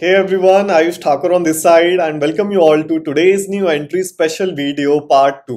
Hey everyone, Ayush Thakur on this side and welcome you all to today's new entry special video part 2.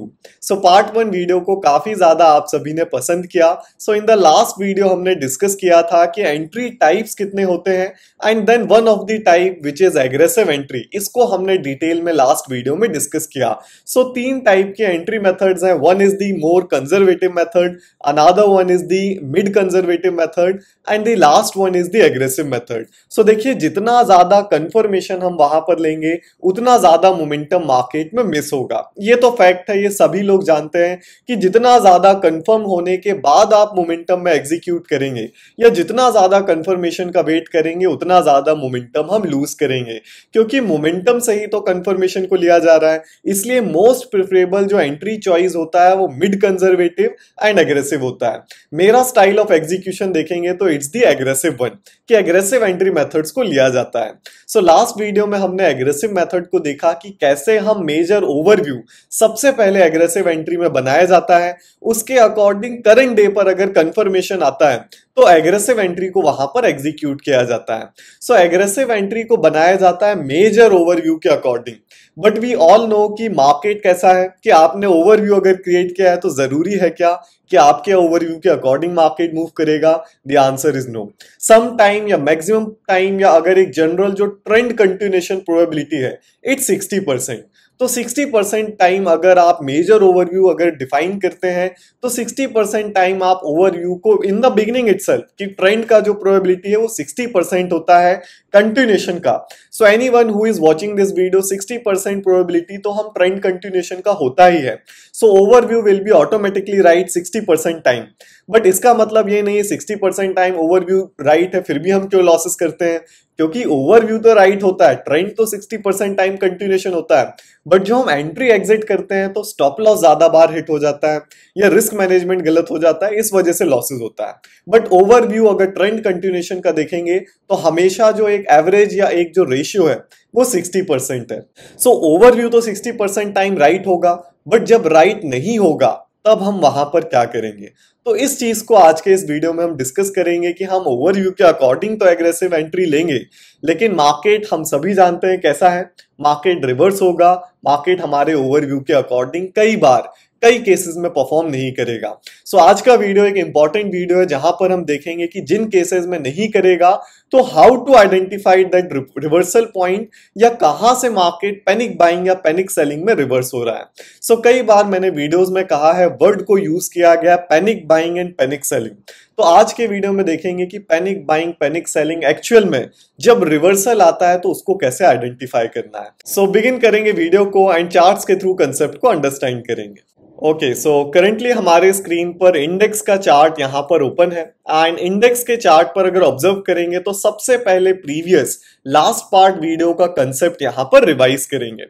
So part 1 video को काफ़ी ज़्यादा आप सभी ने पसंद किया so in the last video हमने डिस्कस किया था कि एंट्री टाइप्स कितने होते हैं and then one of the type which is aggressive entry इसको हमने डिटेल में लास्ट वीडियो में डिस्कस किया सो so, तीन टाइप के एंट्री मेथड्स हैं one is the more conservative method another one is the mid conservative method and the last one is the aggressive method so देखिए जितना ज़्यादा ज़्यादा कंफर्मेशन हम वहां पर लेंगे उतना ज़्यादा मोमेंटम मार्केट में मिस होगा ये तो फैक्ट है ये सभी लोग जानते हैं कि जितना ज़्यादा कंफर्म होने के बाद आप मोमेंटम में एग्जीक्यूट करेंगे या जितना ज़्यादा कंफर्मेशन का वेट करेंगे उतना ज़्यादा मोमेंटम हम लूज़ करेंगे क्योंकि मोमेंटम से ही तो कन्फर्मेशन को लिया जा रहा है इसलिए मोस्ट प्रिफरेबल जो एंट्री चॉइस होता है वो मिड कंजर्वेटिव एंड एग्रेसिव होता है मेरा स्टाइल ऑफ एग्जीक्यूशन देखेंगे तो इट्स दी एग्रेसिव वन कि एग्रेसिव एंट्री मेथड्स को लिया जाता है सो लास्ट वीडियो में हमने एग्रेसिव मेथड को देखा कि कैसे हम मेजर ओवरव्यू सबसे पहले एग्रेसिव एंट्री में बनाया जाता है उसके अकॉर्डिंग करंट डे पर अगर कंफर्मेशन आता है तो एग्रेसिव एंट्री को वहां पर एग्जीक्यूट किया जाता है सो एग्रेसिव एंट्री को बनाया जाता है मेजर ओवरव्यू के according but we all know कि मार्केट कैसा है कि आपने ओवरव्यू अगर क्रिएट किया है तो ज़रूरी है क्या कि आपके ओवरव्यू के अकॉर्डिंग मार्केट मूव करेगा the answer is no some time या मैक्सिमम टाइम या अगर एक जनरल जो ट्रेंड कंटिन्यूशन प्रोबेबिलिटी है इट्स सिक्सटी परसेंट तो 60 परसेंट टाइम अगर आप मेजर ओवरव्यू अगर डिफाइन करते हैं तो 60 परसेंट टाइम आप ओवरव्यू को इन द बिगनिंग इट कि ट्रेंड का जो प्रोबेबिलिटी है वो 60 परसेंट होता है कंटिन्यूशन का so anyone who is watching this video 60 percent probability तो हम ट्रेंड कंटिन्यूशन का होता ही है so overview will be automatically right sixty percent time but इसका मतलब ये नहीं है sixty percent time overview right है फिर भी हम क्यों लॉसेस करते हैं क्योंकि ओवरव्यू तो राइट होता है ट्रेंड तो 60 परसेंट टाइम कंटिन्यूशन होता है बट जो हम एंट्री एग्जिट करते हैं तो स्टॉप लॉस ज्यादा बार हिट हो जाता है या रिस्क मैनेजमेंट गलत हो जाता है इस वजह से लॉसेज होता है बट ओवरव्यू अगर ट्रेंड कंटिन्यूशन का देखेंगे तो हमेशा जो एक एवरेज या एक जो रेशियो है वो 60 परसेंट है सो so, ओवरव्यू तो 60 परसेंट टाइम राइट होगा बट जब राइट नहीं होगा तब हम वहां पर क्या करेंगे तो इस चीज को आज के इस वीडियो में हम डिस्कस करेंगे कि हम ओवरव्यू के अकॉर्डिंग तो एग्रेसिव एंट्री लेंगे लेकिन मार्केट हम सभी जानते हैं कैसा है मार्केट रिवर्स होगा मार्केट हमारे ओवरव्यू के अकॉर्डिंग कई बार कई केसेस में परफॉर्म नहीं करेगा सो so, आज का वीडियो एक इंपॉर्टेंट वीडियो है जहां पर हम देखेंगे कि जिन केसेस में नहीं करेगा तो how to identify that reversal point या कहां से मार्केट पैनिक बाइंग या पैनिक सेलिंग में रिवर्स हो रहा है सो so, कई बार मैंने वीडियोस में कहा है वर्ड को यूज किया गया panic buying and panic selling तो आज के वीडियो में देखेंगे कि panic buying panic selling actual में जब रिवर्सल आता है तो उसको कैसे आइडेंटिफाई करना है सो so, बिगिन करेंगे वीडियो को एंड चार्ट्स के थ्रू कंसेप्ट को अंडरस्टैंड करेंगे ओके okay, सो so हमारे स्क्रीन पर इंडेक्स का चार्ट यहां पर ओपन है एंड इंडेक्स के चार्ट पर अगर ऑब्जर्व करेंगे तो सबसे पहले प्रीवियस लास्ट पार्ट वीडियो का कंसेप्ट यहाँ पर रिवाइज करेंगे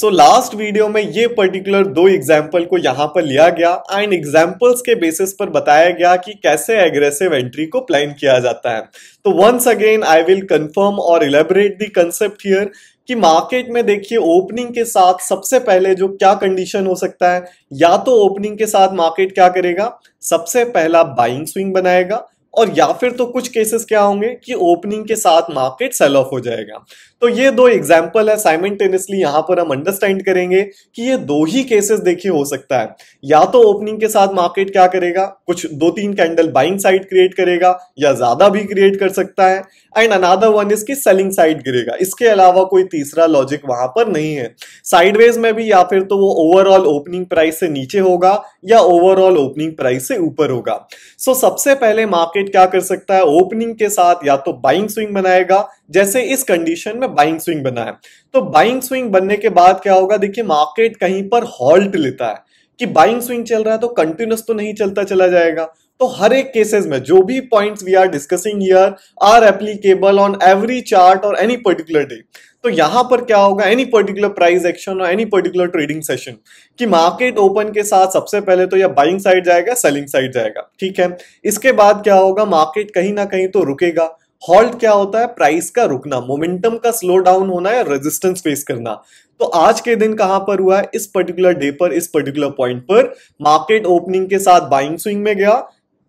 सो लास्ट वीडियो में ये पर्टिकुलर दो एग्जाम्पल को यहां पर लिया गया एंड एग्जाम्पल्स के बेसिस पर बताया गया कि कैसे एग्रेसिव एंट्री को प्लान किया जाता है तो once again I will confirm और इलेबरेट दी कंसेप्ट हियर कि मार्केट में देखिए ओपनिंग के साथ सबसे पहले जो क्या कंडीशन हो सकता है या तो ओपनिंग के साथ मार्केट क्या करेगा सबसे पहला बाइंग स्विंग बनाएगा और या फिर तो कुछ केसेस क्या होंगे कि ओपनिंग के साथ मार्केट सेल ऑफ हो जाएगा तो ये दो एग्जाम्पल है साइमेंटेनियसली यहां पर हम अंडरस्टैंड करेंगे कि ये दो ही केसेस देखिए हो सकता है या तो ओपनिंग के साथ मार्केट क्या करेगा कुछ दो तीन कैंडल बाइंग साइड क्रिएट करेगा या ज्यादा भी क्रिएट कर सकता है एंड अनादर वन इसकी सेलिंग साइड गिरेगा इसके अलावा कोई तीसरा लॉजिक वहां पर नहीं है साइडवेज में भी या फिर तो वो ओवरऑल ओपनिंग प्राइस से नीचे होगा या ओवरऑल ओपनिंग प्राइस से ऊपर होगा सो so, सबसे पहले मार्केट क्या कर सकता है ओपनिंग के साथ या तो बाइंग स्विंग बनाएगा जैसे इस कंडीशन में बाइंग स्विंग बना है तो बाइंग स्विंग बनने के बाद क्या होगा देखिए मार्केट कहीं पर हॉल्ट लेता है कि बाइंग स्विंग चल रहा है तो कंटिन्यूस तो नहीं चलता चला जाएगा तो हर एक केसेस में जो भी points we are discussing here are applicable on every chart और एनी पर्टिकुलर डे तो यहां पर क्या होगा एनी पर्टिकुलर प्राइस एक्शन और एनी पर्टिकुलर ट्रेडिंग सेशन कि मार्केट ओपन के साथ सबसे पहले तो यह बाइंग साइड जाएगा सेलिंग साइड जाएगा ठीक है इसके बाद क्या होगा मार्केट कहीं ना कहीं तो रुकेगा हॉल्ट क्या होता है प्राइस का रुकना मोमेंटम का स्लो डाउन होना या रेजिस्टेंस फेस करना तो आज के दिन कहां पर हुआ है इस पर्टिकुलर डे पर इस पर्टिकुलर पॉइंट पर मार्केट ओपनिंग के साथ बाइंग स्विंग में गया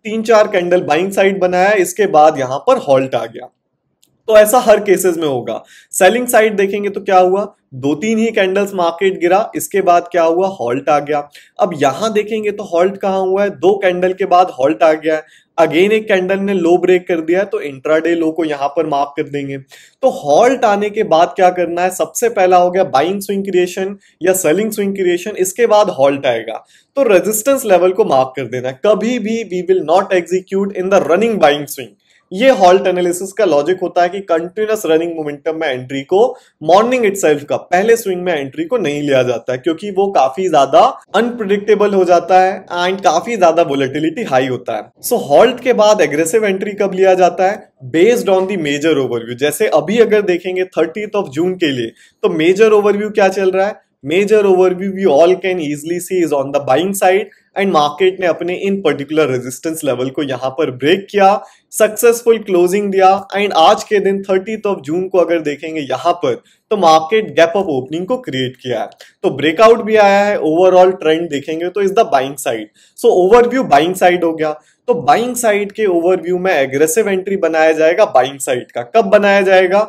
तीन चार कैंडल बाइंग साइड बनाया इसके बाद यहां पर हॉल्ट आ गया तो ऐसा हर केसेस में होगा सेलिंग साइड देखेंगे तो क्या हुआ दो तीन ही कैंडल्स मार्केट गिरा इसके बाद क्या हुआ हॉल्ट आ गया अब यहां देखेंगे तो हॉल्ट कहाँ हुआ है दो कैंडल के बाद हॉल्ट आ गया है अगेन एक कैंडल ने लो ब्रेक कर दिया है तो इंट्राडे लो को यहां पर मार्क कर देंगे तो हॉल्ट आने के बाद क्या करना है सबसे पहला हो गया बाइंग स्विंग क्रिएशन या सेलिंग स्विंग क्रिएशन इसके बाद हॉल्ट आएगा तो रेजिस्टेंस लेवल को मार्क कर देना है कभी भी we will not execute in the running buying swing ये हॉल्ट एनालिसिस का लॉजिक होता है कि कंटिन्यूस रनिंग मोमेंटम में एंट्री को मॉर्निंग इट का पहले स्विंग में एंट्री को नहीं लिया जाता है क्योंकि वो काफी ज्यादा अनप्रिडिक्टेबल हो जाता है एंड काफी ज्यादा वोलेटिलिटी हाई होता है सो so, हॉल्ट के बाद एग्रेसिव एंट्री कब लिया जाता है based on the major overview जैसे अभी अगर देखेंगे थर्टी ऑफ जून के लिए तो मेजर ओवरव्यू क्या चल रहा है major overview we all can easily see is on the buying side and market ने अपने इन पर्टिकुलर रेजिस्टेंस लेवल को यहाँ पर ब्रेक किया सक्सेसफुल क्लोजिंग दिया एंड आज के दिन थर्टी ऑफ जून को अगर देखेंगे यहाँ पर तो मार्केट गैप ऑफ ओपनिंग को क्रिएट किया है तो ब्रेकआउट भी आया है ओवरऑल ट्रेंड देखेंगे तो is the buying side so overview buying side हो गया तो बाइंग साइड के ओवरव्यू में एग्रेसिव एंट्री बनाया जाएगा बाइंग साइड का कब बनाया जाएगा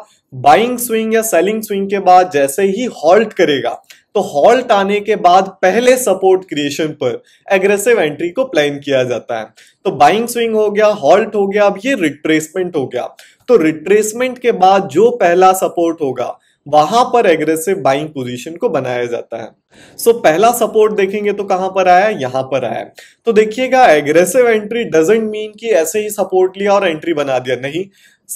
बाइंग स्विंग या सेलिंग स्विंग के बाद जैसे ही हॉल्ट करेगा तो हॉल्ट आने के बाद पहले सपोर्ट क्रिएशन पर एग्रेसिव एंट्री को प्लान किया जाता है तो बाइंग स्विंग हो गया हॉल्ट हो गया अब ये रिट्रेसमेंट हो गया तो रिट्रेसमेंट के बाद जो पहला सपोर्ट होगा वहां पर एग्रेसिव बाइंग पोजीशन को बनाया जाता है सो so, पहला सपोर्ट देखेंगे तो कहां पर आया यहां पर आया तो देखिएगा एग्रेसिव एंट्री डजेंट मीन कि ऐसे ही सपोर्ट लिया और एंट्री बना दिया नहीं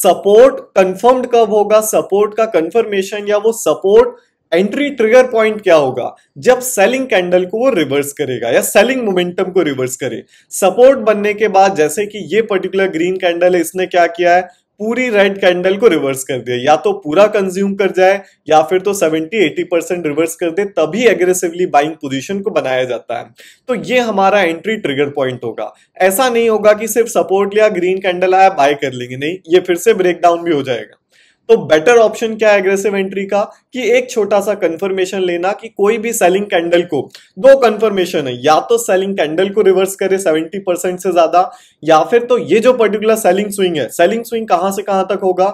सपोर्ट कंफर्म्ड कब होगा सपोर्ट का कंफर्मेशन या वो सपोर्ट एंट्री ट्रिगर पॉइंट क्या होगा जब सेलिंग कैंडल को वो रिवर्स करेगा या सेलिंग मोमेंटम को रिवर्स करे सपोर्ट बनने के बाद जैसे कि ये पर्टिकुलर ग्रीन कैंडल है इसने क्या किया है पूरी रेड कैंडल को रिवर्स कर दिया या तो पूरा कंज्यूम कर जाए या फिर तो 70-80 परसेंट रिवर्स कर दे तभी एग्रेसिवली बाइंग पोजीशन को बनाया जाता है तो ये हमारा एंट्री ट्रिगर पॉइंट होगा ऐसा नहीं होगा कि सिर्फ सपोर्ट लिया ग्रीन कैंडल आया बाय कर लेंगे नहीं ये फिर से ब्रेकडाउन भी हो जाएगा तो बेटर ऑप्शन क्या है एग्रेसिव एंट्री का कि एक छोटा सा कंफर्मेशन लेना कि कोई भी सेलिंग कैंडल को दो कंफर्मेशन है या तो सेलिंग कैंडल को रिवर्स करे 70 परसेंट से ज्यादा या फिर तो ये जो पर्टिकुलर सेलिंग स्विंग है सेलिंग स्विंग कहां से कहां तक होगा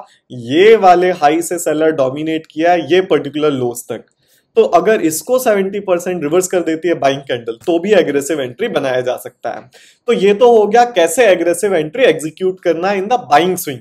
ये वाले हाई से सेलर डोमिनेट किया है ये पर्टिकुलर लोस तक तो अगर इसको 70 परसेंट रिवर्स कर देती है बाइंग कैंडल तो भी एग्रेसिव एंट्री बनाया जा सकता है तो ये तो हो गया कैसे एग्रेसिव एंट्री एग्जीक्यूट करना इन द बाइंग स्विंग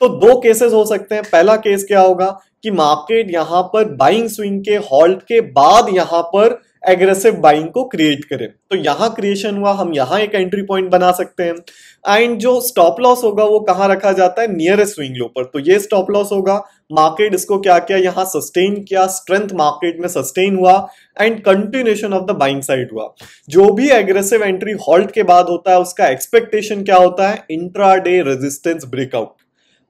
तो दो केसेस हो सकते हैं पहला केस क्या होगा कि मार्केट यहां पर बाइंग स्विंग के हॉल्ट के बाद यहां पर एग्रेसिव बाइंग को क्रिएट करें तो यहां क्रिएशन हुआ हम यहां एक एंट्री पॉइंट बना सकते हैं एंड जो स्टॉप लॉस होगा वो कहां रखा जाता है नियरेस्ट स्विंग लो पर तो ये स्टॉप लॉस होगा मार्केट इसको क्या किया यहां सस्टेन किया स्ट्रेंथ मार्केट में सस्टेन हुआ and continuation of the buying side हुआ जो भी एग्रेसिव एंट्री हॉल्ट के बाद होता है उसका एक्सपेक्टेशन क्या होता है इंट्रा डे रेजिस्टेंस ब्रेकआउट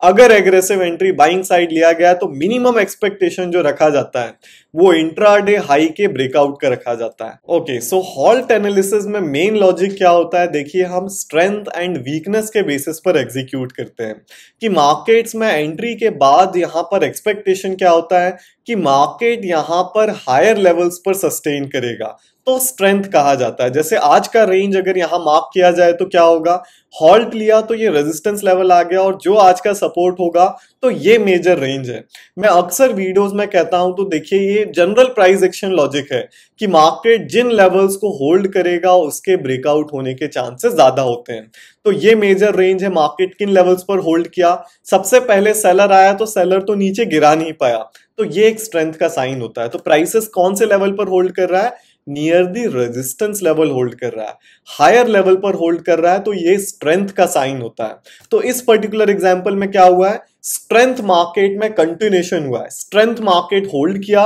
अगर एग्रेसिव एंट्री बाइंग साइड लिया गया तो मिनिमम एक्सपेक्टेशन जो रखा जाता है वो इंट्राडे हाई के ब्रेकआउट का रखा जाता है ओके सो हॉल्ट एनालिसिस में मेन लॉजिक क्या होता है देखिए हम स्ट्रेंथ एंड वीकनेस के बेसिस पर एग्जीक्यूट करते हैं कि मार्केट्स में एंट्री के बाद यहाँ पर एक्सपेक्टेशन क्या होता है कि मार्केट यहाँ पर हायर लेवल्स पर सस्टेन करेगा तो स्ट्रेंथ कहा जाता है जैसे आज का रेंज अगर यहाँ माफ किया जाए तो क्या होगा हॉल्ट लिया तो ये रेजिस्टेंस लेवल आ गया और जो आज का सपोर्ट होगा तो ये मेजर रेंज है मैं अक्सर वीडियोस में कहता हूं तो देखिए ये जनरल प्राइस एक्शन लॉजिक है कि मार्केट जिन लेवल्स को होल्ड करेगा उसके ब्रेकआउट होने के चांसेस ज्यादा होते हैं तो ये मेजर रेंज है मार्केट किन लेवल्स पर होल्ड किया सबसे पहले सेलर आया तो सेलर तो नीचे गिरा नहीं पाया तो ये एक स्ट्रेंथ का साइन होता है तो प्राइसेस कौन से लेवल पर होल्ड कर रहा है near the resistance level hold कर रहा है हायर लेवल पर होल्ड कर रहा है तो ये स्ट्रेंथ का साइन होता है तो इस पर्टिकुलर एग्जाम्पल में क्या हुआ है स्ट्रेंथ मार्केट में कंटिन्यूशन हुआ है स्ट्रेंथ मार्केट होल्ड किया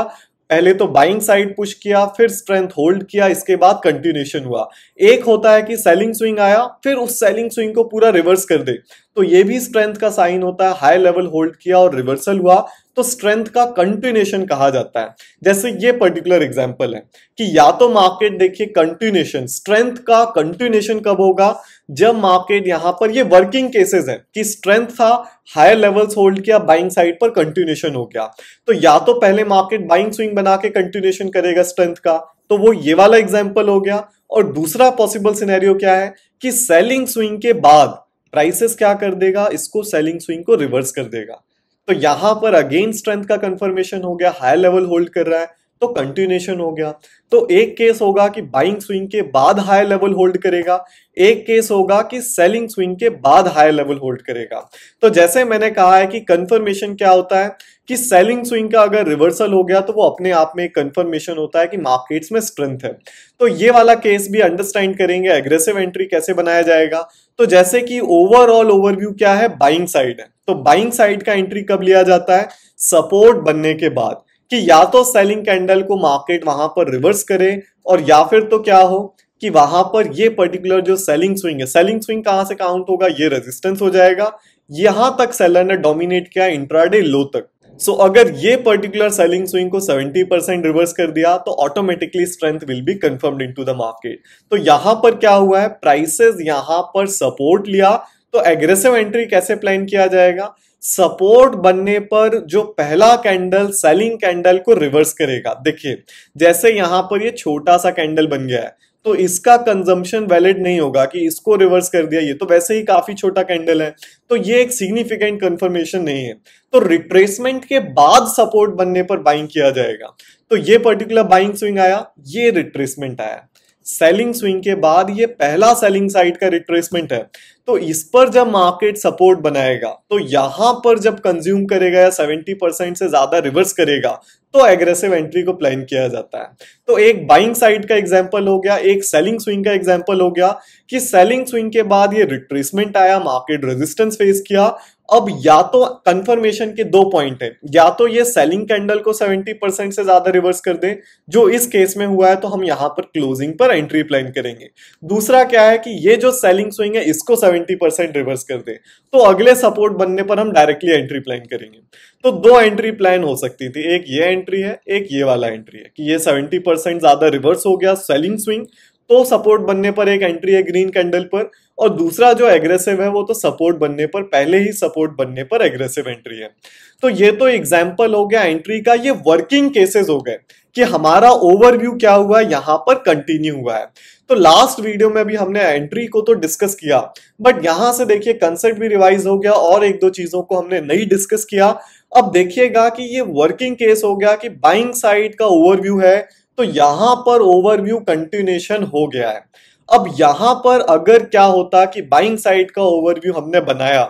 पहले तो बाइंग साइड पुश किया फिर स्ट्रेंथ होल्ड किया इसके बाद कंटिन्यूशन हुआ एक होता है कि सेलिंग स्विंग आया फिर उस सेलिंग स्विंग को पूरा रिवर्स कर दे तो ये भी स्ट्रेंथ का साइन होता है हाई लेवल होल्ड किया और रिवर्सल हुआ तो स्ट्रेंथ का कंटिन्यूशन कहा जाता है जैसे ये पर्टिकुलर एग्जाम्पल है कि या तो मार्केट देखिए कंटिन्यूशन स्ट्रेंथ का कंटिन्यूशन कब होगा जब मार्केट यहां पर ये वर्किंग केसेस है कि स्ट्रेंथ था हायर लेवल्स होल्ड किया बाइंग साइड पर कंटिन्यूशन हो गया तो या तो पहले मार्केट बाइंग स्विंग बना के कंटिन्यूशन करेगा स्ट्रेंथ का तो वो ये वाला एग्जाम्पल हो गया और दूसरा पॉसिबल सिनेरियो क्या है कि सेलिंग स्विंग के बाद प्राइसेस क्या कर देगा इसको सेलिंग स्विंग को रिवर्स कर देगा तो यहां पर अगेन स्ट्रेंथ का कंफर्मेशन हो गया हाई लेवल होल्ड कर रहा है तो कंटिन्यूशन हो गया तो एक केस होगा कि बाइंग स्विंग के बाद हाई लेवल होल्ड करेगा एक केस होगा कि सेलिंग स्विंग के बाद हाई लेवल होल्ड करेगा तो जैसे मैंने कहा है कि कंफर्मेशन क्या होता है कि सेलिंग स्विंग का अगर रिवर्सल हो गया तो वो अपने आप में कंफर्मेशन होता है कि मार्केट्स में स्ट्रेंथ है तो ये वाला केस भी अंडरस्टैंड करेंगे एग्रेसिव एंट्री कैसे बनाया जाएगा तो जैसे कि ओवरऑल ओवरव्यू क्या है बाइंग साइड है तो बाइंग साइड का एंट्री कब लिया जाता है सपोर्ट बनने के बाद कि या तो सेलिंग कैंडल को मार्केट वहां पर रिवर्स करे और या फिर तो क्या हो कि वहां पर ये पर्टिकुलर जो सेलिंग स्विंग है सेलिंग स्विंग कहां से काउंट होगा ये रेजिस्टेंस हो जाएगा यहां तक सेलर ने डोमिनेट किया इंट्राडे लो तक सो so, अगर ये पर्टिकुलर सेलिंग स्विंग को 70 परसेंट रिवर्स कर दिया तो automatically strength will be confirmed into the market तो यहां पर क्या हुआ है प्राइसेस यहां पर सपोर्ट लिया तो एग्रेसिव एंट्री कैसे प्लान किया जाएगा सपोर्ट बनने पर जो पहला कैंडल सेलिंग कैंडल को रिवर्स करेगा देखिए जैसे यहां पर ये छोटा सा कैंडल बन गया है तो इसका कंजम्पशन वैलिड नहीं होगा कि इसको रिवर्स कर दिया ये तो वैसे ही काफी छोटा कैंडल है तो ये एक सिग्निफिकेंट कंफर्मेशन नहीं है तो रिट्रेसमेंट के बाद सपोर्ट बनने पर बाइंग किया जाएगा तो ये पर्टिकुलर बाइंग स्विंग आया ये रिट्रेसमेंट आया सेलिंग स्विंग के बाद ये पहला सेलिंग साइड का रिट्रेसमेंट है तो इस पर जब मार्केट सपोर्ट बनाएगा तो यहां पर जब कंज्यूम करेगा या 70 परसेंट से ज़्यादा रिवर्स करेगा तो एग्रेसिव एंट्री को प्लान किया जाता है तो एक बाइंग साइड का एग्जाम्पल हो गया एक सेलिंग स्विंग का एग्जाम्पल हो गया कि सेलिंग स्विंग के बाद ये रिट्रेसमेंट आया मार्केट रेजिस्टेंस फेस किया अब या तो कंफर्मेशन के दो पॉइंट है या तो ये सेलिंग कैंडल को 70 परसेंट से ज्यादा रिवर्स कर दे जो इस केस में हुआ है तो हम यहां पर क्लोजिंग पर एंट्री प्लान करेंगे दूसरा क्या है कि ये जो सेलिंग स्विंग है इसको 70 परसेंट रिवर्स कर दे तो अगले सपोर्ट बनने पर हम डायरेक्टली एंट्री प्लान करेंगे तो दो एंट्री प्लान हो सकती थी एक ये एंट्री है एक ये वाला एंट्री है कि ये सेवेंटी ज्यादा रिवर्स हो गया सेलिंग स्विंग तो सपोर्ट बनने पर एक एंट्री है ग्रीन कैंडल पर और दूसरा जो एग्रेसिव है वो तो सपोर्ट बनने पर पहले ही सपोर्ट बनने पर एग्रेसिव एंट्री है तो ये तो एग्जाम्पल हो गया एंट्री का ये वर्किंग केसेस हो गए कि हमारा ओवरव्यू क्या हुआ है यहां पर कंटिन्यू हुआ है तो लास्ट वीडियो में भी हमने एंट्री को तो डिस्कस किया बट यहां से देखिए कंसेप्ट भी रिवाइज हो गया और एक दो चीजों को हमने नहीं डिस्कस किया अब देखिएगा कि ये वर्किंग केस हो गया कि बाइंग साइड का ओवरव्यू है तो यहां पर ओवरव्यू कंटिन्यूशन हो गया है अब यहां पर अगर क्या होता कि बाइंग साइड का ओवरव्यू हमने बनाया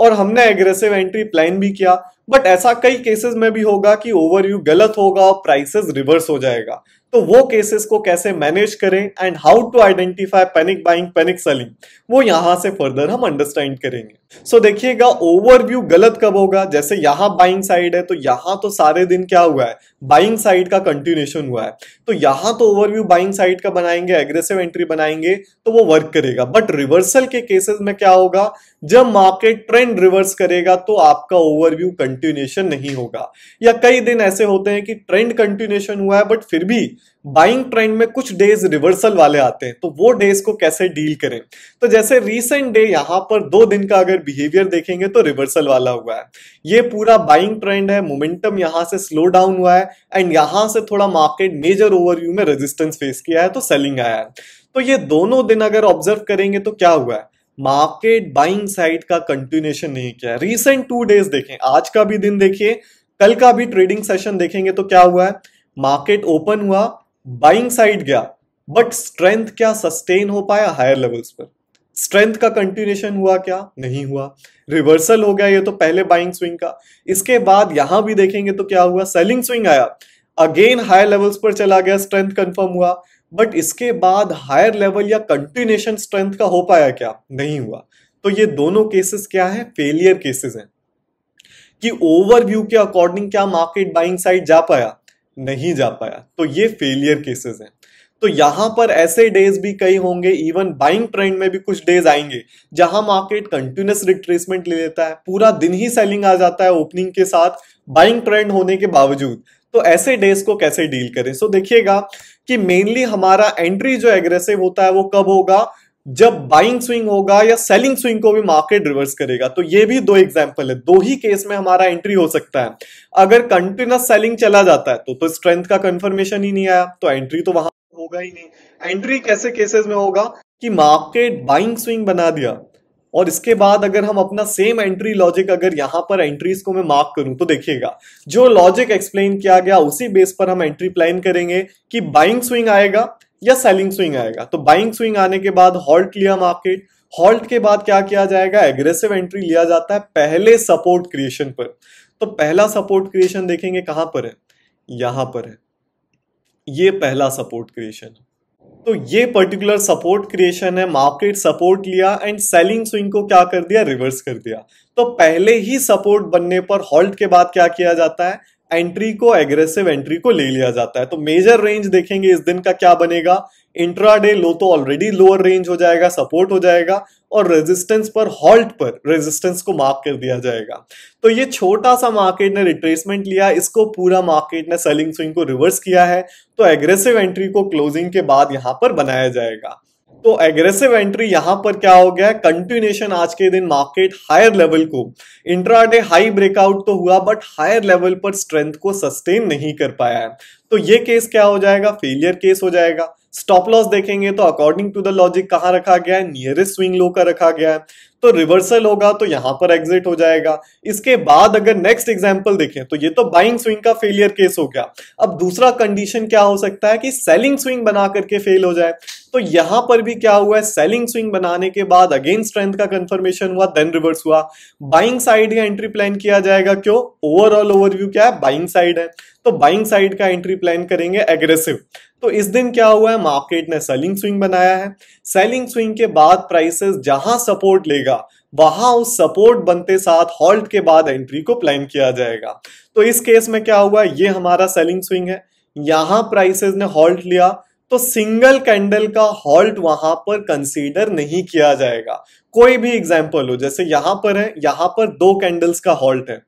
और हमने एग्रेसिव एंट्री प्लान भी किया बट ऐसा कई केसेस में भी होगा कि ओवरव्यू गलत होगा और प्राइसेस रिवर्स हो जाएगा तो वो केसेस को कैसे मैनेज करें and how to identify panic buying panic selling वो यहां से फर्दर हम अंडरस्टैंड करेंगे सो so, देखिएगा ओवरव्यू गलत कब होगा जैसे यहां बाइंग साइड है तो यहां तो सारे दिन क्या हुआ है बाइंग साइड का कंटिन्यूशन हुआ है तो यहां तो ओवरव्यू बाइंग साइड का बनाएंगे एग्रेसिव एंट्री बनाएंगे तो वो वर्क करेगा बट रिवर्सल के केसेस में क्या होगा जब मार्केट ट्रेंड रिवर्स करेगा तो आपका ओवरव्यू कंटिन्यूशन नहीं होगा या कई दिन ऐसे होते हैं कि ट्रेंड कंटिन्यूशन हुआ है बट फिर भी बाइंग ट्रेंड में कुछ डेज रिवर्सल वाले आते हैं तो वो डेज को कैसे डील करें तो जैसे रीसेंट डे यहां पर दो दिन का अगर बिहेवियर देखेंगे तो रिवर्सल वाला हुआ है ये पूरा बाइंग ट्रेंड है मोमेंटम यहां से स्लो डाउन हुआ है एंड यहां से थोड़ा मार्केट मेजर ओवरव्यू में रेजिस्टेंस फेस किया है तो सेलिंग आया है तो ये दोनों दिन अगर ऑब्जर्व करेंगे तो क्या हुआ है मार्केट बाइंग साइड का कंटिन्यूशन नहीं किया रीसेंट टू डेज देखें आज का भी दिन देखिए कल का भी ट्रेडिंग सेशन देखेंगे तो क्या हुआ है मार्केट ओपन हुआ बाइंग साइड गया बट स्ट्रेंथ क्या सस्टेन हो पाया हायर लेवल्स पर स्ट्रेंथ का कंटिन्यूशन हुआ क्या नहीं हुआ रिवर्सल हो गया ये तो पहले बाइंग स्विंग का इसके बाद यहां भी देखेंगे तो क्या हुआ सेलिंग स्विंग आया अगेन हायर लेवल्स पर चला गया स्ट्रेंथ कंफर्म हुआ बट इसके बाद हायर लेवल या कंटिन्यूशन स्ट्रेंथ का हो पाया क्या नहीं हुआ तो ये दोनों केसेस क्या है फेलियर केसेस हैं कि ओवरव्यू के अकॉर्डिंग क्या मार्केट बाइंग साइड जा पाया नहीं जा पाया तो ये फेलियर केसेस हैं तो यहां पर ऐसे डेज भी कई होंगे इवन बाइंग ट्रेंड में भी कुछ डेज आएंगे जहां मार्केट कंटिन्यूस रिट्रेसमेंट ले लेता है पूरा दिन ही सेलिंग आ जाता है ओपनिंग के साथ बाइंग ट्रेंड होने के बावजूद तो ऐसे डेज को कैसे डील करें सो so, देखिएगा कि मेनली हमारा एंट्री जो एग्रेसिव होता है वो कब होगा जब बाइंग स्विंग होगा या सेलिंग स्विंग को भी मार्केट रिवर्स करेगा तो ये भी दो एग्जाम्पल है दो ही केस में हमारा एंट्री हो सकता है अगर कंटिन्यूस सेलिंग चला जाता है तो तो स्ट्रेंथ का कंफर्मेशन ही नहीं आया तो एंट्री तो वहां होगा ही नहीं एंट्री कैसे केसेस में होगा कि मार्केट बाइंग स्विंग बना दिया और इसके बाद अगर हम अपना सेम एंट्री लॉजिक अगर यहां पर एंट्रीज को मैं मार्क करूं तो देखिएगा जो लॉजिक एक्सप्लेन किया गया उसी बेस पर हम एंट्री प्लान करेंगे कि बाइंग स्विंग आएगा या सेलिंग स्विंग आएगा तो बाइंग स्विंग आने के बाद हॉल्ट लिया मार्केट हॉल्ट के बाद क्या किया जाएगा एग्रेसिव एंट्री लिया जाता है पहले सपोर्ट क्रिएशन पर तो पहला सपोर्ट क्रिएशन देखेंगे कहां पर है यहां पर है ये पहला सपोर्ट क्रिएशन है तो ये पर्टिकुलर सपोर्ट क्रिएशन है मार्केट सपोर्ट लिया एंड सेलिंग स्विंग को क्या कर दिया रिवर्स कर दिया तो पहले ही सपोर्ट बनने पर हॉल्ट के बाद क्या किया जाता है एंट्री को एग्रेसिव एंट्री को ले लिया जाता है तो मेजर रेंज देखेंगे इस दिन का क्या बनेगा इंट्रा डे लो तो ऑलरेडी लोअर रेंज हो जाएगा सपोर्ट हो जाएगा और रेजिस्टेंस पर हॉल्ट पर रेजिस्टेंस को मार्क कर दिया जाएगा तो ये छोटा सा मार्केट ने रिट्रेसमेंट लिया इसको पूरा मार्केट ने सेलिंग स्विंग को रिवर्स किया है तो एग्रेसिव एंट्री को क्लोजिंग के बाद यहां पर बनाया जाएगा तो एग्रेसिव एंट्री यहां पर क्या हो गया कंटिन्यूशन आज के दिन मार्केट हायर लेवल को इंट्राडे हाई ब्रेकआउट तो हुआ बट हायर लेवल पर स्ट्रेंथ को सस्टेन नहीं कर पाया है तो ये केस क्या हो जाएगा फेलियर केस हो जाएगा स्टॉप लॉस देखेंगे तो अकॉर्डिंग टू द लॉजिक कहां रखा गया है नियरेस्ट स्विंग लो का रखा गया है तो रिवर्सल होगा तो यहां पर एग्जिट हो जाएगा इसके बाद अगर नेक्स्ट एग्जाम्पल देखें तो ये तो बाइंग स्विंग का फेलियर केस हो गया अब दूसरा कंडीशन क्या हो सकता है कि सेलिंग स्विंग बना करके फेल हो जाए तो यहां पर भी क्या हुआ है सेलिंग स्विंग बनाने के बाद अगेन स्ट्रेंथ का कंफर्मेशन हुआ देन रिवर्स हुआ बाइंग साइड का एंट्री प्लान किया जाएगा क्यों ओवरऑल ओवरव्यू क्या है बाइंग साइड है तो बाइंग साइड का एंट्री प्लान करेंगे एग्रेसिव तो इस दिन क्या हुआ है मार्केट ने सेलिंग स्विंग बनाया है सेलिंग स्विंग के बाद प्राइसेस जहां सपोर्ट लेगा वहां उस सपोर्ट बनते साथ हॉल्ट के बाद एंट्री को प्लान किया जाएगा तो इस केस में क्या हुआ ये हमारा सेलिंग स्विंग है यहां प्राइसेस ने हॉल्ट लिया तो सिंगल कैंडल का हॉल्ट वहां पर कंसीडर नहीं किया जाएगा कोई भी एग्जाम्पल हो जैसे यहां पर है यहां पर दो कैंडल्स का हॉल्ट है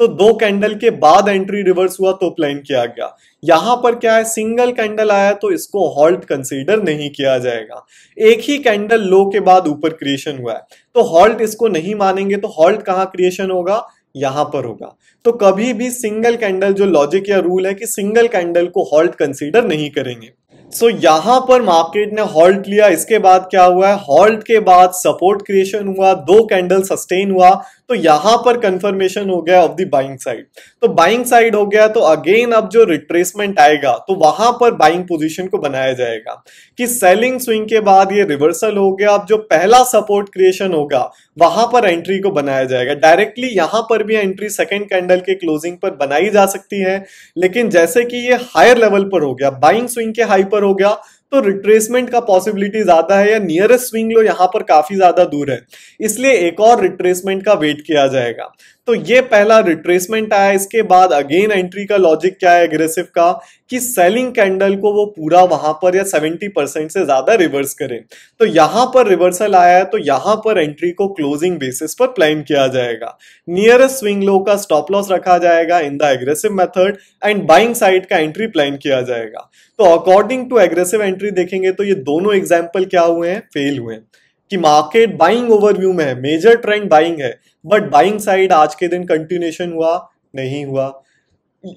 तो दो कैंडल के बाद एंट्री रिवर्स हुआ तो प्लान किया गया यहां पर क्या है सिंगल कैंडल आया तो इसको हॉल्ट कंसीडर नहीं किया जाएगा एक ही कैंडल लो के बाद ऊपर क्रिएशन हुआ है तो हॉल्ट इसको नहीं मानेंगे तो हॉल्ट कहां क्रिएशन होगा यहां पर होगा तो कभी भी सिंगल कैंडल जो लॉजिक या रूल है कि सिंगल कैंडल को हॉल्ट कंसीडर नहीं करेंगे सो so, यहां पर मार्केट ने हॉल्ट लिया इसके बाद क्या हुआ है हॉल्ट के बाद सपोर्ट क्रिएशन हुआ दो कैंडल सस्टेन हुआ तो यहां पर कंफर्मेशन हो गया ऑफ द बाइंग साइड तो बाइंग साइड हो गया तो अगेन अब जो रिट्रेसमेंट आएगा तो वहां पर बाइंग पोजीशन को बनाया जाएगा कि सेलिंग स्विंग के बाद ये रिवर्सल हो गया अब जो पहला सपोर्ट क्रिएशन होगा वहां पर एंट्री को बनाया जाएगा डायरेक्टली यहां पर भी एंट्री सेकेंड कैंडल के क्लोजिंग पर बनाई जा सकती है लेकिन जैसे कि ये हायर लेवल पर हो गया बाइंग स्विंग के हाई पर ऊपर हो गया तो रिट्रेसमेंट का पॉसिबिलिटी ज्यादा है या नियरेस्ट स्विंग लो यहां पर काफी ज्यादा दूर है इसलिए एक और रिट्रेसमेंट का वेट किया जाएगा तो ये पहला रिट्रेसमेंट आया इसके बाद अगेन एंट्री का लॉजिक क्या है एग्रेसिव का कि सेलिंग कैंडल को वो पूरा वहां पर या 70 परसेंट से ज्यादा रिवर्स करें तो यहां पर रिवर्सल आया है तो यहां पर एंट्री को क्लोजिंग बेसिस पर प्लान किया जाएगा नियरेस्ट स्विंग लो का स्टॉप लॉस रखा जाएगा in the aggressive method and buying side का एंट्री प्लान किया जाएगा तो अकॉर्डिंग टू एग्रेसिव एंट्री देखेंगे तो ये दोनों एग्जाम्पल क्या हुए हैं फेल हुए हैं कि मार्केट बाइंग ओवरव्यू में है मेजर ट्रेंड बाइंग है बट बाइंग साइड आज के दिन कंटिन्यूशन हुआ नहीं हुआ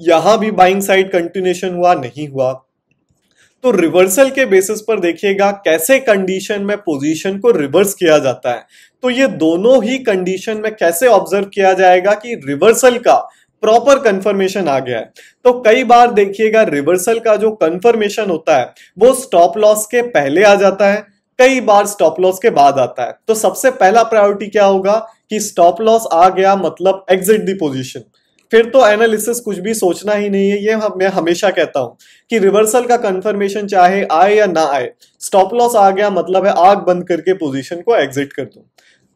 यहां भी बाइंग साइड कंटिन्यूएशन हुआ नहीं हुआ तो रिवर्सल के बेसिस पर देखिएगा कैसे कंडीशन में पोजीशन को रिवर्स किया जाता है तो ये दोनों ही कंडीशन में कैसे ऑब्जर्व किया जाएगा कि रिवर्सल का प्रॉपर कंफर्मेशन आ गया है तो कई बार देखिएगा रिवर्सल का जो कंफर्मेशन होता है वो स्टॉप लॉस के पहले आ जाता है कई बार स्टॉप लॉस के बाद आता है तो सबसे पहला प्रायोरिटी क्या होगा कि स्टॉप लॉस आ गया मतलब एग्जिट दी पोजिशन फिर तो एनालिसिस कुछ भी सोचना ही नहीं है ये हम, मैं हमेशा कहता हूं कि रिवर्सल का कंफर्मेशन चाहे आए या ना आए स्टॉप लॉस आ गया मतलब है आग बंद करके पोजीशन को एग्जिट कर दो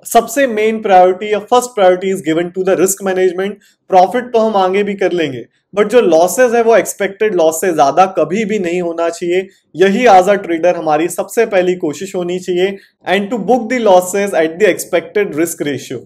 सबसे मेन प्रायोरिटी या first priority is given to the risk management profit तो हम आगे भी कर लेंगे बट जो लॉसेज है वो एक्सपेक्टेड लॉस से ज़्यादा कभी भी नहीं होना चाहिए यही एज अ ट्रेडर हमारी सबसे पहली कोशिश होनी चाहिए and to book the losses at the expected risk ratio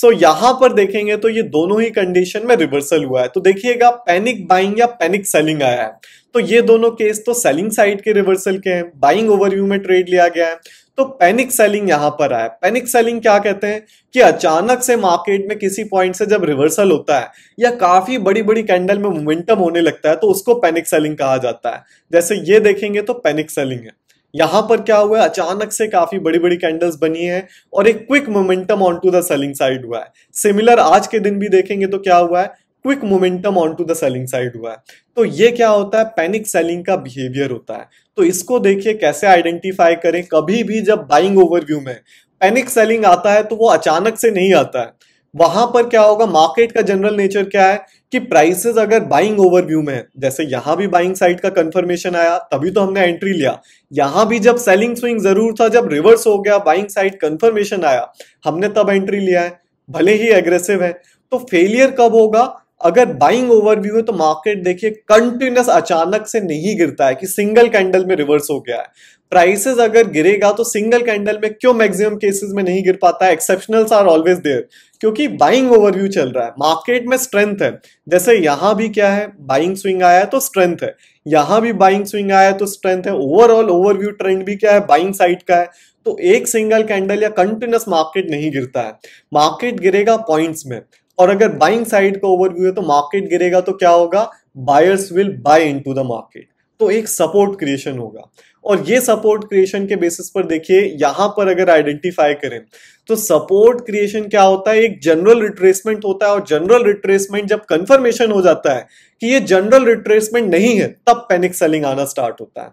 so यहां पर देखेंगे तो ये दोनों ही कंडीशन में रिवर्सल हुआ है तो देखिएगा पैनिक बाइंग या पैनिक सेलिंग आया है तो ये दोनों केस तो सेलिंग साइड के रिवर्सल के हैं बाइंग ओवरव्यू में ट्रेड लिया गया है तो पैनिक सेलिंग यहां पर आया पैनिक सेलिंग क्या कहते हैं कि अचानक से मार्केट में किसी पॉइंट से जब रिवर्सल होता है या काफी बड़ी बड़ी कैंडल में मोमेंटम होने लगता है तो उसको पैनिक सेलिंग कहा जाता है जैसे ये देखेंगे तो पैनिक सेलिंग है यहां पर क्या हुआ है अचानक से काफी बड़ी बड़ी कैंडल्स बनी है और एक quick momentum on to the selling side हुआ है सिमिलर आज के दिन भी देखेंगे तो क्या हुआ है quick momentum on to the selling side हुआ है तो ये क्या होता है पैनिक सेलिंग का बिहेवियर होता है तो इसको देखिए कैसे आइडेंटिफाई करें कभी भी जब बाइंग ओवरव्यू में पैनिक सेलिंग आता है तो वो अचानक से नहीं आता है वहां पर क्या होगा मार्केट का जनरल नेचर क्या है कि प्राइसेस अगर बाइंग ओवरव्यू में है जैसे यहां भी बाइंग साइड का कंफर्मेशन आया तभी तो हमने एंट्री लिया यहां भी जब सेलिंग स्विंग जरूर था जब रिवर्स हो गया बाइंग साइड कंफर्मेशन आया हमने तब एंट्री लिया है भले ही एग्रेसिव है तो फेलियर कब होगा अगर बाइंग ओवरव्यू है तो मार्केट देखिए कंटिन्यूस अचानक से नहीं गिरता है कि सिंगल कैंडल में रिवर्स हो गया है प्राइसेस अगर गिरेगा तो सिंगल कैंडल में क्यों मैक्सिमम केसेस में नहीं गिर पाता है एक्सेप्शनल्स आर ऑलवेज देयर क्योंकि बाइंग ओवरव्यू चल रहा है मार्केट में स्ट्रेंथ है जैसे यहां भी क्या है बाइंग स्विंग आया है तो स्ट्रेंथ है यहां भी बाइंग स्विंग आया है तो स्ट्रेंथ है ओवरऑल ओवरव्यू ट्रेंड भी क्या है बाइंग साइड का है तो एक सिंगल कैंडल या कंटिन्यूस मार्केट नहीं गिरता है मार्केट गिरेगा पॉइंट्स में और अगर बाइंग साइड का ओवरव्यू है तो मार्केट गिरेगा तो क्या होगा buyers will buy into the market तो एक सपोर्ट क्रिएशन होगा और ये सपोर्ट क्रिएशन के बेसिस पर देखिए यहां पर अगर आइडेंटिफाई करें तो सपोर्ट क्रिएशन क्या होता है एक जनरल रिट्रेसमेंट होता है और जनरल रिट्रेसमेंट जब कंफर्मेशन हो जाता है कि ये जनरल रिट्रेसमेंट नहीं है तब पैनिक सेलिंग आना स्टार्ट होता है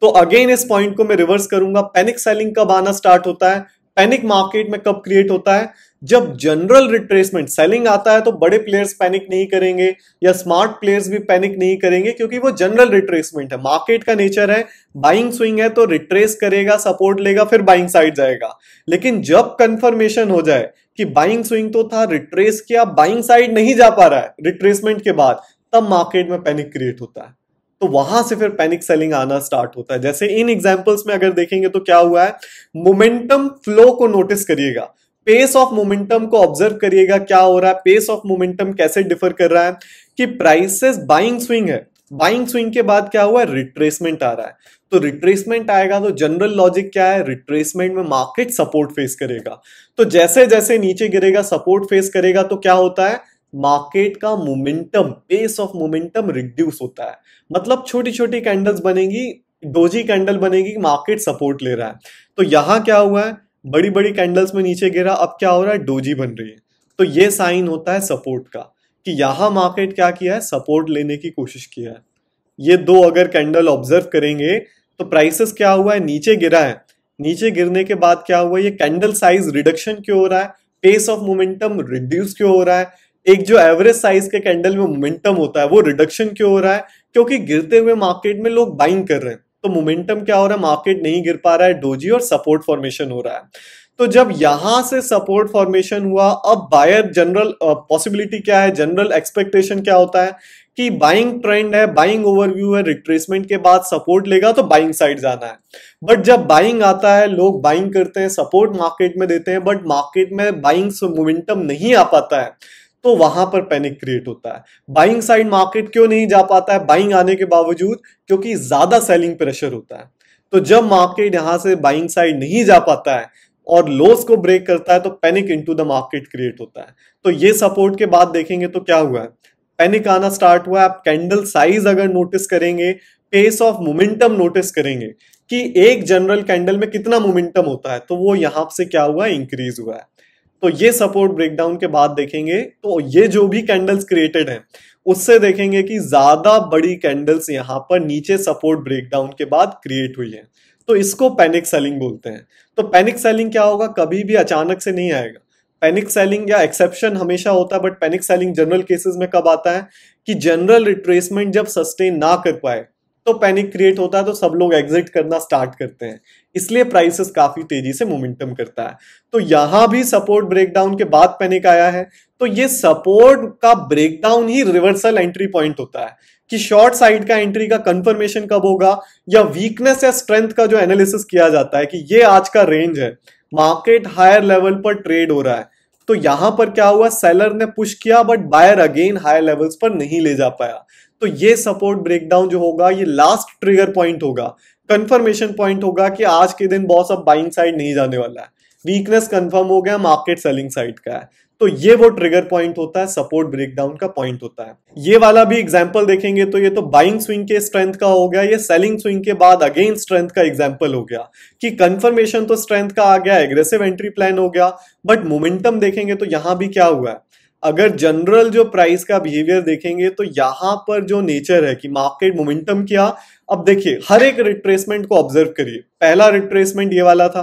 तो अगेन इस पॉइंट को मैं रिवर्स करूंगा पैनिक सेलिंग कब आना स्टार्ट होता है पैनिक मार्केट में कब क्रिएट होता है जब जनरल रिट्रेसमेंट सेलिंग आता है तो बड़े प्लेयर्स पैनिक नहीं करेंगे या स्मार्ट प्लेयर्स भी पैनिक नहीं करेंगे क्योंकि वो जनरल रिट्रेसमेंट है मार्केट का नेचर है बाइंग स्विंग है तो रिट्रेस करेगा सपोर्ट लेगा फिर बाइंग साइड जाएगा लेकिन जब कंफर्मेशन हो जाए कि बाइंग स्विंग तो था रिट्रेस किया बाइंग साइड नहीं जा पा रहा है रिट्रेसमेंट के बाद तब मार्केट में पैनिक क्रिएट होता है तो वहां से फिर पैनिक सेलिंग आना स्टार्ट होता है जैसे इन एग्जाम्पल्स में अगर देखेंगे तो क्या हुआ है मोमेंटम फ्लो को नोटिस करिएगा पेस ऑफ मोमेंटम को ऑब्जर्व करिएगा क्या हो रहा है पेस ऑफ मोमेंटम कैसे डिफर कर रहा है कि प्राइसेस बाइंग स्विंग है बाइंग स्विंग के बाद क्या हुआ है रिट्रेसमेंट आ रहा है तो रिट्रेसमेंट आएगा तो जनरल लॉजिक क्या है रिट्रेसमेंट में मार्केट सपोर्ट फेस करेगा तो जैसे जैसे नीचे गिरेगा सपोर्ट फेस करेगा तो क्या होता है मार्केट का momentum pace of momentum reduce होता है मतलब छोटी छोटी कैंडल्स बनेगी डोजी कैंडल बनेगी मार्केट सपोर्ट ले रहा है तो यहाँ क्या हुआ है बड़ी बड़ी कैंडल्स में नीचे गिरा अब क्या हो रहा है डोजी बन रही है तो ये साइन होता है सपोर्ट का कि यहाँ मार्केट क्या किया है सपोर्ट लेने की कोशिश किया है ये दो अगर कैंडल ऑब्जर्व करेंगे तो प्राइसेस क्या हुआ है नीचे गिरा है नीचे गिरने के बाद क्या हुआ ये कैंडल साइज रिडक्शन क्यों हो रहा है पेस ऑफ मोमेंटम रिड्यूस क्यों हो रहा है एक जो एवरेज साइज के कैंडल में मोमेंटम होता है वो रिडक्शन क्यों हो रहा है क्योंकि गिरते हुए मार्केट में लोग बाइंग कर रहे हैं तो मोमेंटम क्या हो रहा है मार्केट नहीं गिर पा रहा है डोजी और सपोर्ट फॉर्मेशन हो रहा है तो जब यहां से सपोर्ट फॉर्मेशन हुआ अब बायर जनरल पॉसिबिलिटी क्या है जनरल एक्सपेक्टेशन क्या होता है कि बाइंग ट्रेंड है बाइंग ओवरव्यू है रिट्रेसमेंट के बाद सपोर्ट लेगा तो बाइंग साइड जाना है बट जब बाइंग आता है लोग बाइंग करते हैं सपोर्ट मार्केट में देते हैं बट मार्केट में बाइंग मोमेंटम नहीं आ पाता है तो वहां पर पैनिक क्रिएट होता है बाइंग साइड मार्केट क्यों नहीं जा पाता है बाइंग आने के बावजूद क्योंकि ज्यादा सेलिंग प्रेशर होता है तो जब मार्केट यहां से बाइंग साइड नहीं जा पाता है और लोस को ब्रेक करता है तो panic into the market create होता है तो ये सपोर्ट के बाद देखेंगे तो क्या हुआ है पैनिक आना स्टार्ट हुआ है आप कैंडल साइज अगर नोटिस करेंगे पेस ऑफ मोमेंटम नोटिस करेंगे कि एक जनरल कैंडल में कितना मोमेंटम होता है तो वो यहां से क्या हुआ इंक्रीज हुआ है तो ये सपोर्ट ब्रेकडाउन के बाद देखेंगे तो ये जो भी कैंडल्स क्रिएटेड हैं उससे देखेंगे कि ज्यादा बड़ी कैंडल्स यहाँ पर नीचे सपोर्ट ब्रेकडाउन के बाद क्रिएट हुई है तो इसको पैनिक सेलिंग बोलते हैं तो पैनिक सेलिंग क्या होगा कभी भी अचानक से नहीं आएगा पैनिक सेलिंग या एक्सेप्शन हमेशा होता है but panic selling general cases में कब आता है कि जनरल रिट्रेसमेंट जब सस्टेन ना कर पाए तो पैनिक क्रिएट होता है तो सब लोग एग्जिट करना स्टार्ट करते हैं इसलिए प्राइसेस काफी तेजी से मोमेंटम करता है तो यहां भी सपोर्ट ब्रेकडाउन के बाद पैनिक आया है तो ये सपोर्ट का ब्रेकडाउन ही रिवर्सल एंट्री पॉइंट होता है कि शॉर्ट साइड का एंट्री का कंफर्मेशन कब होगा या वीकनेस या स्ट्रेंथ का जो एनालिसिस किया जाता है कि ये आज का रेंज है मार्केट हायर लेवल पर ट्रेड हो रहा है तो यहां पर क्या हुआ सेलर ने पुश किया but buyer again higher levels पर नहीं ले जा पाया तो ये सपोर्ट ब्रेकडाउन जो होगा ये लास्ट ट्रिगर पॉइंट होगा कंफर्मेशन पॉइंट होगा कि आज के दिन बॉस अब बाइंग साइड नहीं जाने वाला है वीकनेस कंफर्म हो गया मार्केट सेलिंग साइड का है तो ये वो ट्रिगर पॉइंट होता है सपोर्ट ब्रेकडाउन का पॉइंट होता है ये वाला भी एग्जाम्पल देखेंगे तो ये तो बाइंग स्विंग के स्ट्रेंथ का हो गया ये सेलिंग स्विंग के बाद अगेन स्ट्रेंथ का एग्जाम्पल हो गया कि कंफर्मेशन तो स्ट्रेंथ का आ गया एग्रेसिव एंट्री प्लान हो गया बट मोमेंटम देखेंगे तो यहां भी क्या हुआ है अगर जनरल जो प्राइस का बिहेवियर देखेंगे तो यहां पर जो नेचर है कि मार्केट मोमेंटम क्या अब देखिए हर एक रिट्रेसमेंट को ऑब्जर्व करिए पहला रिट्रेसमेंट ये वाला था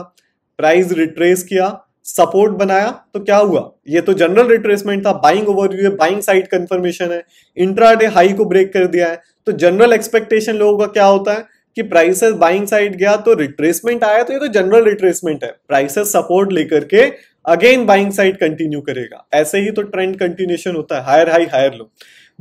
प्राइस रिट्रेस किया सपोर्ट बनाया तो क्या हुआ ये तो जनरल रिट्रेसमेंट था बाइंग ओवरव्यू है बाइंग साइड कंफर्मेशन है इंट्राडे हाई को ब्रेक कर दिया है तो जनरल एक्सपेक्टेशन लोगों का क्या होता है कि प्राइसेस बाइंग साइड गया तो रिट्रेसमेंट आया तो ये तो जनरल रिट्रेसमेंट है प्राइसेस सपोर्ट लेकर के अगेन बाइंग साइड कंटिन्यू करेगा ऐसे ही तो ट्रेंड कंटिन्यूशन होता है higher high higher low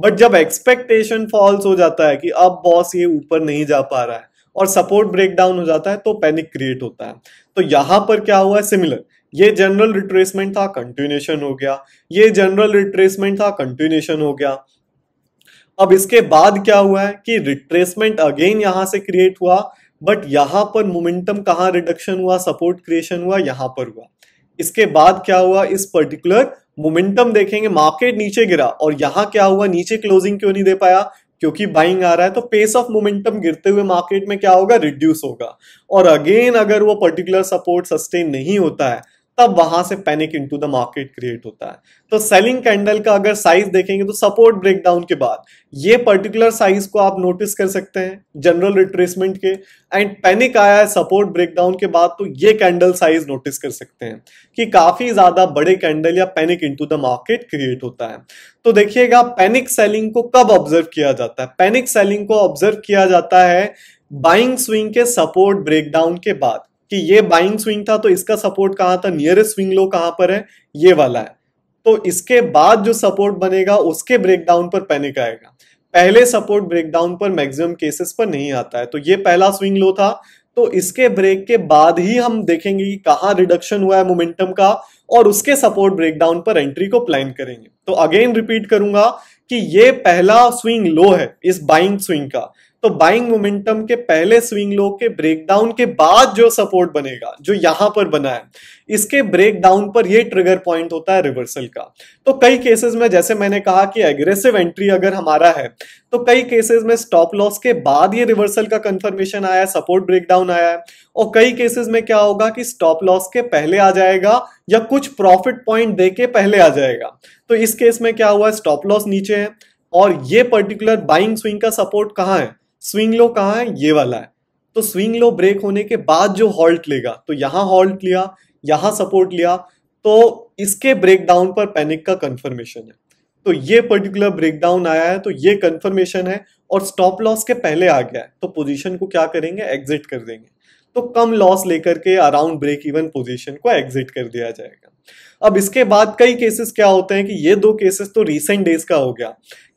but जब एक्सपेक्टेशन फॉल्स हो जाता है कि अब बॉस ये ऊपर नहीं जा पा रहा है और सपोर्ट ब्रेक डाउन हो जाता है तो पैनिक क्रिएट होता है तो यहां पर क्या हुआ है सिमिलर ये जनरल रिट्रेसमेंट था कंटिन्यूशन हो गया ये जनरल रिट्रेसमेंट था कंटिन्यूशन हो गया अब इसके बाद क्या हुआ है कि रिट्रेसमेंट अगेन यहां से क्रिएट हुआ बट यहां पर मोमेंटम कहाँ रिडक्शन हुआ सपोर्ट क्रिएशन हुआ यहां पर हुआ इसके बाद क्या हुआ इस पर्टिकुलर मोमेंटम देखेंगे मार्केट नीचे गिरा और यहां क्या हुआ नीचे क्लोजिंग क्यों नहीं दे पाया क्योंकि बाइंग आ रहा है तो पेस ऑफ मोमेंटम गिरते हुए मार्केट में क्या होगा रिड्यूस होगा और अगेन अगर वो पर्टिकुलर सपोर्ट सस्टेन नहीं होता है तब वहां से panic into the market create होता है तो सेलिंग कैंडल का अगर साइज देखेंगे तो सपोर्ट ब्रेकडाउन के बाद ये पर्टिकुलर साइज को आप नोटिस कर सकते हैं जनरल रिट्रेसमेंट के एंड पैनिक आया है सपोर्ट ब्रेकडाउन के बाद तो ये कैंडल साइज नोटिस कर सकते हैं कि काफी ज्यादा बड़े कैंडल या panic into the market create होता है तो देखिएगा पैनिक सेलिंग को कब ऑब्जर्व किया जाता है पैनिक सेलिंग को ऑब्जर्व किया जाता है बाइंग स्विंग के सपोर्ट ब्रेकडाउन के बाद कि ये बाइंग स्विंग था तो इसका सपोर्ट कहाँ था नियरेस्ट स्विंग लो कहाँ पर है ये वाला है तो इसके बाद जो सपोर्ट बनेगा उसके ब्रेकडाउन पर पैनिक आएगा पहले सपोर्ट ब्रेकडाउन पर मैक्सिमम केसेस पर नहीं आता है तो ये पहला स्विंग लो था तो इसके ब्रेक के बाद ही हम देखेंगे कि कहाँ रिडक्शन हुआ है मोमेंटम का और उसके सपोर्ट ब्रेकडाउन पर एंट्री को प्लान करेंगे तो अगेन रिपीट करूंगा कि ये पहला स्विंग लो है इस बाइंग स्विंग का तो बाइंग मोमेंटम के पहले स्विंग लो के ब्रेकडाउन के बाद जो सपोर्ट बनेगा जो यहां पर बना है इसके ब्रेकडाउन पर ये ट्रिगर पॉइंट होता है रिवर्सल का तो कई केसेस में जैसे मैंने कहा कि एग्रेसिव एंट्री अगर हमारा है तो कई केसेस में स्टॉप लॉस के बाद ये रिवर्सल का कंफर्मेशन आया है सपोर्ट ब्रेकडाउन आया है और कई केसेस में क्या होगा कि स्टॉप लॉस के पहले आ जाएगा या कुछ प्रॉफिट पॉइंट दे के पहले आ जाएगा तो इस केस में क्या हुआ स्टॉप लॉस नीचे है और ये पर्टिकुलर बाइंग स्विंग का सपोर्ट कहाँ है स्विंग लो कहाँ है ये वाला है तो स्विंग लो ब्रेक होने के बाद जो हॉल्ट लेगा तो यहाँ हॉल्ट लिया यहाँ सपोर्ट लिया तो इसके ब्रेकडाउन पर पैनिक का कंफर्मेशन है तो ये पर्टिकुलर ब्रेकडाउन आया है तो ये कंफर्मेशन है और स्टॉप लॉस के पहले आ गया है तो पोजीशन को क्या करेंगे एग्जिट कर देंगे तो कम लॉस लेकर के अराउंड ब्रेक इवन पोजीशन को एग्जिट कर दिया जाएगा अब इसके बाद कई केसेस क्या होते हैं कि ये दो केसेस तो रिसेंट डेज का हो गया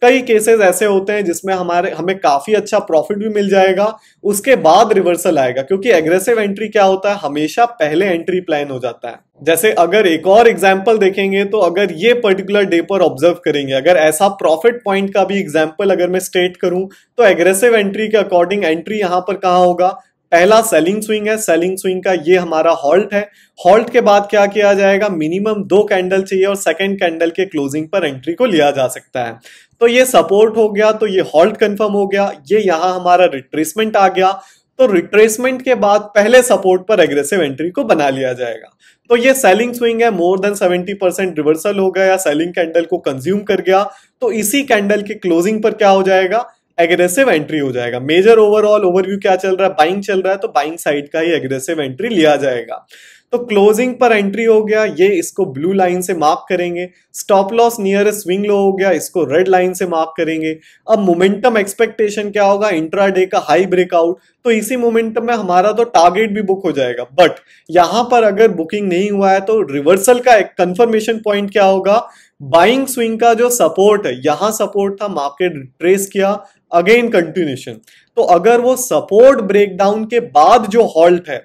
कई केसेस ऐसे होते हैं जिसमें हमारे हमें काफ़ी अच्छा प्रॉफिट भी मिल जाएगा उसके बाद रिवर्सल आएगा क्योंकि एग्रेसिव एंट्री क्या होता है हमेशा पहले एंट्री प्लान हो जाता है जैसे अगर एक और एग्जाम्पल देखेंगे तो अगर ये पर्टिकुलर डे पर ऑब्जर्व करेंगे अगर ऐसा प्रॉफिट पॉइंट का भी एग्जाम्पल अगर मैं स्टेट करूं तो एग्रेसिव एंट्री के अकॉर्डिंग एंट्री यहां पर कहा होगा पहला सेलिंग स्विंग है सेलिंग स्विंग का ये हमारा हॉल्ट है हॉल्ट के बाद क्या किया जाएगा मिनिमम दो कैंडल चाहिए और सेकंड कैंडल के क्लोजिंग पर एंट्री को लिया जा सकता है तो ये सपोर्ट हो गया तो ये हॉल्ट कंफर्म हो गया ये यहाँ हमारा रिट्रेसमेंट आ गया तो रिट्रेसमेंट के बाद पहले सपोर्ट पर एग्रेसिव एंट्री को बना लिया जाएगा तो ये सेलिंग स्विंग है मोर देन 70 परसेंट रिवर्सल हो गया या सेलिंग कैंडल को कंज्यूम कर गया तो इसी कैंडल के क्लोजिंग पर क्या हो जाएगा एग्रेसिव एंट्री हो जाएगा मेजर ओवरऑल ओवरव्यू क्या चल रहा है बाइंग चल रहा है तो बाइंग साइड का ही एग्रेसिव एंट्री लिया जाएगा तो क्लोजिंग पर एंट्री हो गया ये इसको ब्लू लाइन से मार्क करेंगे stop loss near swing low हो गया इसको रेड लाइन से मार्क करेंगे अब मोमेंटम एक्सपेक्टेशन क्या होगा इंट्रा डे का हाई ब्रेकआउट तो इसी मोमेंटम में हमारा तो टारगेट भी बुक हो जाएगा बट यहां पर अगर बुकिंग नहीं हुआ है तो रिवर्सल का एक कंफर्मेशन पॉइंट क्या होगा बाइंग स्विंग का जो सपोर्ट है यहां सपोर्ट था मार्केट ट्रेस किया अगेन कंटिन्यूशन तो अगर वो सपोर्ट ब्रेकडाउन के बाद जो हॉल्ट है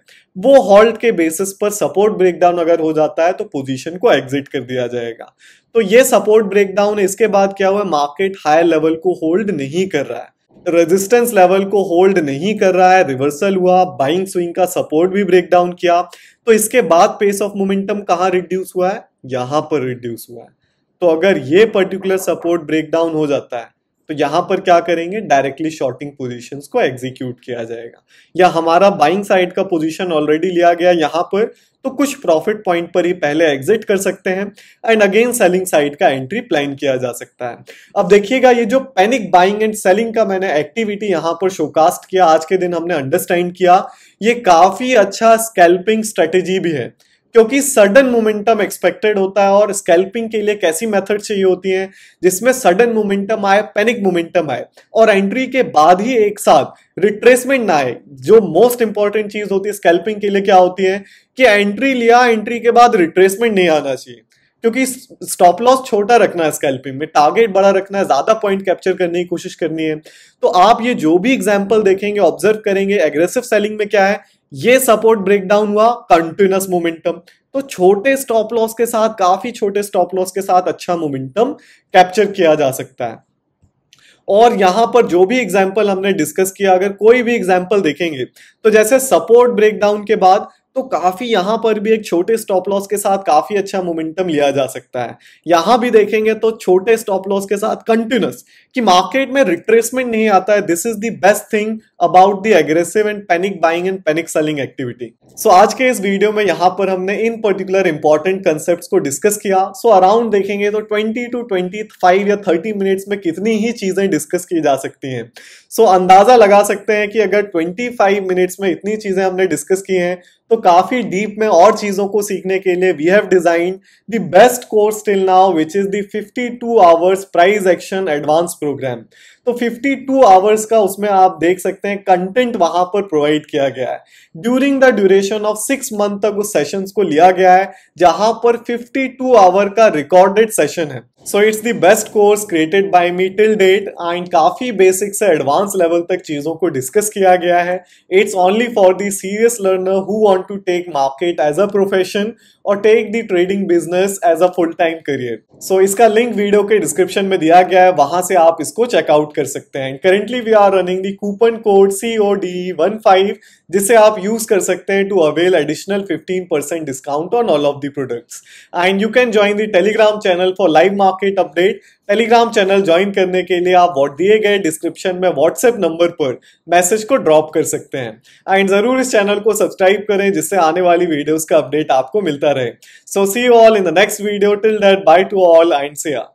वो हॉल्ट के बेसिस पर सपोर्ट ब्रेकडाउन अगर हो जाता है तो पोजीशन को एग्जिट कर दिया जाएगा तो ये सपोर्ट ब्रेकडाउन इसके बाद क्या हुआ मार्केट हायर लेवल को होल्ड नहीं कर रहा है रेजिस्टेंस लेवल को होल्ड नहीं कर रहा है रिवर्सल हुआ बाइंग स्विंग का सपोर्ट भी ब्रेकडाउन किया तो इसके बाद पेस ऑफ मोमेंटम कहाँ रिड्यूस हुआ है यहां पर रिड्यूस हुआ है तो अगर ये पर्टिकुलर सपोर्ट ब्रेक डाउन हो जाता है तो यहां पर क्या करेंगे डायरेक्टली शॉर्टिंग पोजीशंस को एग्जीक्यूट किया जाएगा या हमारा बाइंग साइड का पोजीशन ऑलरेडी लिया गया यहाँ पर तो कुछ प्रॉफिट पॉइंट पर ही पहले एग्जिट कर सकते हैं एंड अगेन सेलिंग साइड का एंट्री प्लान किया जा सकता है अब देखिएगा ये जो पैनिक बाइंग एंड सेलिंग का मैंने एक्टिविटी यहां पर शोकास्ट किया आज के दिन हमने अंडरस्टैंड किया ये काफी अच्छा स्कैल्पिंग स्ट्रेटेजी भी है क्योंकि सडन मोमेंटम एक्सपेक्टेड होता है और स्कैल्पिंग के लिए कैसी मेथड चाहिए होती है जिसमें सडन मोमेंटम आए पैनिक मोमेंटम आए और एंट्री के बाद ही एक साथ रिट्रेसमेंट ना आए जो मोस्ट इंपॉर्टेंट चीज होती है स्कैल्पिंग के लिए क्या होती है कि एंट्री लिया एंट्री के बाद रिट्रेसमेंट नहीं आना चाहिए क्योंकि स्टॉप लॉस छोटा रखना है स्कैल्पिंग में टारगेट बड़ा रखना है ज्यादा पॉइंट कैप्चर करने की कोशिश करनी है तो आप ये जो भी एग्जाम्पल देखेंगे ऑब्जर्व करेंगे एग्रेसिव सेलिंग में क्या है ये सपोर्ट ब्रेकडाउन हुआ कंटिन्यूस मोमेंटम तो छोटे स्टॉप लॉस के साथ काफी छोटे स्टॉप लॉस के साथ अच्छा मोमेंटम कैप्चर किया जा सकता है और यहां पर जो भी एग्जाम्पल हमने डिस्कस किया अगर कोई भी एग्जाम्पल देखेंगे तो जैसे सपोर्ट ब्रेकडाउन के बाद तो काफी यहां पर भी एक छोटे स्टॉप लॉस के साथ काफी अच्छा मोमेंटम लिया जा सकता है यहां भी देखेंगे तो छोटे स्टॉप लॉस के साथ कंटिन्यूस कि मार्केट में रिट्रेसमेंट नहीं आता है this is the best thing about the aggressive and panic buying and panic selling activity so आज के इस वीडियो में यहां पर हमने इन पर्टिकुलर इंपॉर्टेंट कंसेप्ट को डिस्कस किया सो so, अराउंड देखेंगे तो ट्वेंटी टू ट्वेंटी या थर्टी मिनट्स में कितनी ही चीजें डिस्कस की जा सकती हैं सो so, अंदाजा लगा सकते हैं कि अगर 25 मिनट्स में इतनी चीजें हमने डिस्कस की हैं तो काफी डीप में और चीजों को सीखने के लिए we have design the best course till now which is the 52 hours price action advance program तो 52 आवर्स का उसमें आप देख सकते हैं कंटेंट वहां पर प्रोवाइड किया गया है during the duration of six month तक उस सेशंस को लिया गया है जहां पर 52 आवर का रिकॉर्डेड सेशन है so it's the best course created by me till date and काफी बेसिक से एडवांस लेवल तक चीजों को डिस्कस किया गया है it's only for the serious learner who want to take market as a profession और take the trading business as a full time career so इसका लिंक वीडियो के डिस्क्रिप्शन में दिया गया है वहां से आप इसको चेकआउट कर सकते हैं currently we are running the coupon code C O D one five जिसे आप यूज कर सकते हैं to avail additional fifteen percent discount on all of the products and you can join the Telegram channel for live market update Telegram channel join करने के लिए आप वॉट दिए गए डिस्क्रिप्शन में व्हाट्सएप नंबर पर मैसेज को ड्रॉप कर सकते हैं एंड जरूर इस चैनल को सब्सक्राइब करें जिससे आने वाली वीडियोस का अपडेट आपको मिलता रहे so see all in the next video till that bye to all and Siya